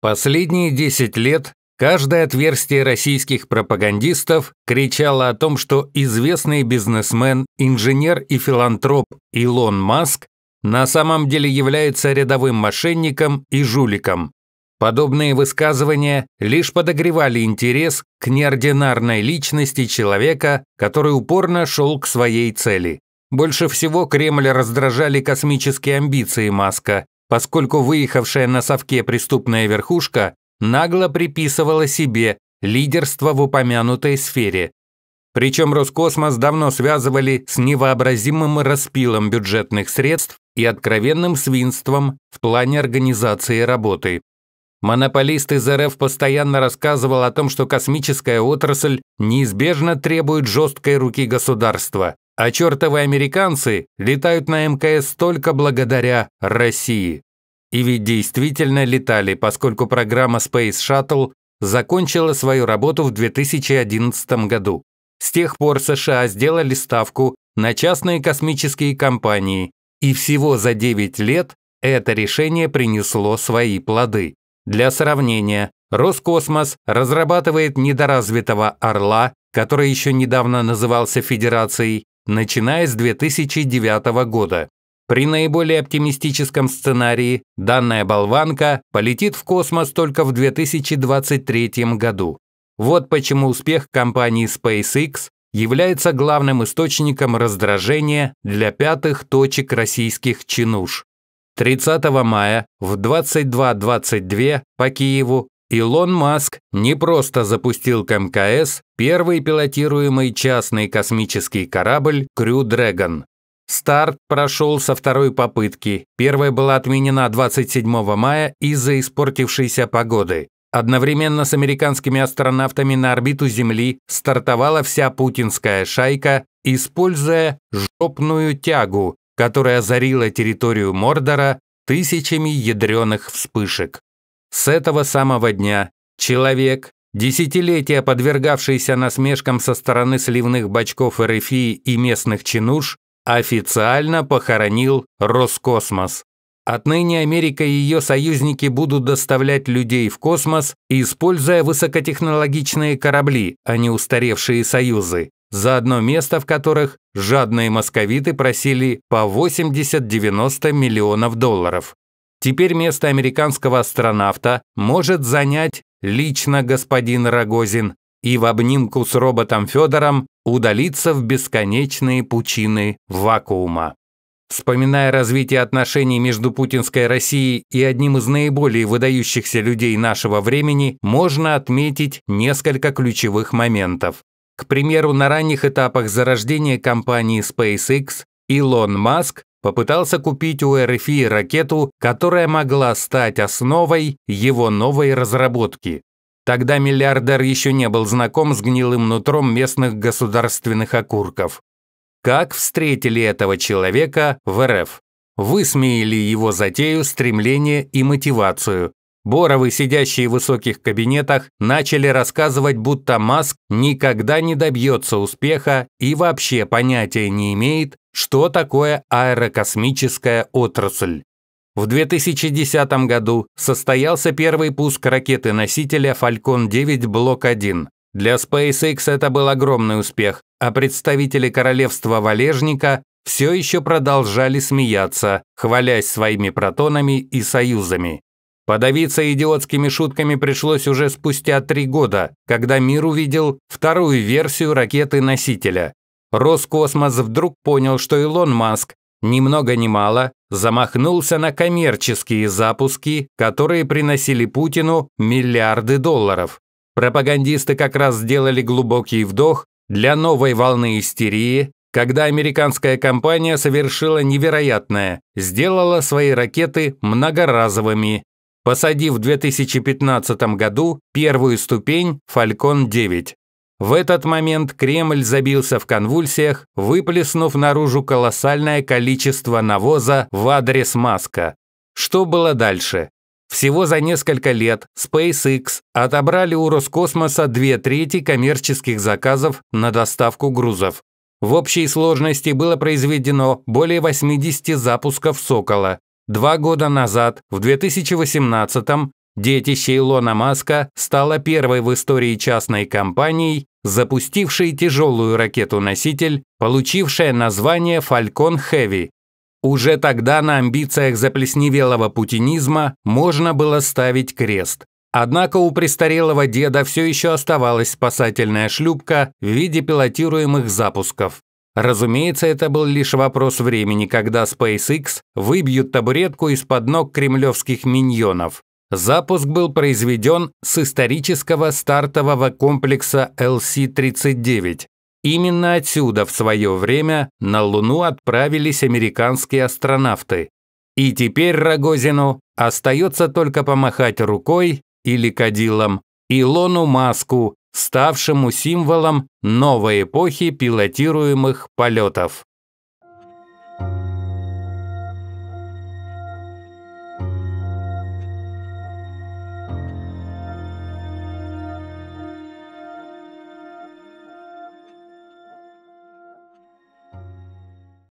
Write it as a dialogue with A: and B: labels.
A: Последние 10 лет каждое отверстие российских пропагандистов кричало о том, что известный бизнесмен, инженер и филантроп Илон Маск на самом деле является рядовым мошенником и жуликом. Подобные высказывания лишь подогревали интерес к неординарной личности человека, который упорно шел к своей цели. Больше всего Кремль раздражали космические амбиции Маска, поскольку выехавшая на совке преступная верхушка нагло приписывала себе лидерство в упомянутой сфере. Причем Роскосмос давно связывали с невообразимым распилом бюджетных средств и откровенным свинством в плане организации работы. Монополист из РФ постоянно рассказывал о том, что космическая отрасль неизбежно требует жесткой руки государства, а чертовы американцы летают на МКС только благодаря России. И ведь действительно летали, поскольку программа Space Shuttle закончила свою работу в 2011 году. С тех пор США сделали ставку на частные космические компании, и всего за 9 лет это решение принесло свои плоды. Для сравнения, Роскосмос разрабатывает недоразвитого «Орла», который еще недавно назывался Федерацией, начиная с 2009 года. При наиболее оптимистическом сценарии данная болванка полетит в космос только в 2023 году. Вот почему успех компании SpaceX является главным источником раздражения для пятых точек российских чинуш. 30 мая в 22.22 по Киеву Илон Маск не просто запустил к МКС первый пилотируемый частный космический корабль «Крю Dragon. Старт прошел со второй попытки. Первая была отменена 27 мая из-за испортившейся погоды. Одновременно с американскими астронавтами на орбиту Земли стартовала вся путинская шайка, используя жопную тягу, которая озарила территорию Мордора тысячами ядреных вспышек. С этого самого дня человек, десятилетия подвергавшийся насмешкам со стороны сливных бачков РФИ и местных чинуш, официально похоронил Роскосмос. Отныне Америка и ее союзники будут доставлять людей в космос, используя высокотехнологичные корабли, а не устаревшие союзы, за одно место в которых жадные московиты просили по 80-90 миллионов долларов. Теперь место американского астронавта может занять лично господин Рогозин и в обнимку с роботом Федором удалиться в бесконечные пучины вакуума. Вспоминая развитие отношений между путинской Россией и одним из наиболее выдающихся людей нашего времени, можно отметить несколько ключевых моментов. К примеру, на ранних этапах зарождения компании SpaceX Илон Маск попытался купить у РФИ ракету, которая могла стать основой его новой разработки. Тогда миллиардер еще не был знаком с гнилым нутром местных государственных окурков. Как встретили этого человека в РФ? Высмеяли его затею, стремление и мотивацию, Боровы, сидящие в высоких кабинетах, начали рассказывать, будто Маск никогда не добьется успеха и вообще понятия не имеет, что такое аэрокосмическая отрасль. В 2010 году состоялся первый пуск ракеты-носителя Falcon 9 Блок 1. Для SpaceX это был огромный успех, а представители королевства Валежника все еще продолжали смеяться, хвалясь своими протонами и союзами. Подавиться идиотскими шутками пришлось уже спустя три года, когда мир увидел вторую версию ракеты-носителя. Роскосмос вдруг понял, что Илон Маск ни много ни мало замахнулся на коммерческие запуски, которые приносили Путину миллиарды долларов. Пропагандисты как раз сделали глубокий вдох для новой волны истерии, когда американская компания совершила невероятное, сделала свои ракеты многоразовыми посадив в 2015 году первую ступень «Фалькон-9». В этот момент Кремль забился в конвульсиях, выплеснув наружу колоссальное количество навоза в адрес Маска. Что было дальше? Всего за несколько лет SpaceX отобрали у Роскосмоса две трети коммерческих заказов на доставку грузов. В общей сложности было произведено более 80 запусков «Сокола», Два года назад, в 2018-м, детище Илона Маска стало первой в истории частной компанией, запустившей тяжелую ракету-носитель, получившая название Falcon Heavy. Уже тогда на амбициях заплесневелого путинизма можно было ставить крест. Однако у престарелого деда все еще оставалась спасательная шлюпка в виде пилотируемых запусков. Разумеется, это был лишь вопрос времени, когда SpaceX выбьют табуретку из-под ног кремлевских миньонов. Запуск был произведен с исторического стартового комплекса LC-39. Именно отсюда в свое время на Луну отправились американские астронавты. И теперь Рогозину остается только помахать рукой или кадилом Илону Маску ставшему символом новой эпохи пилотируемых полетов.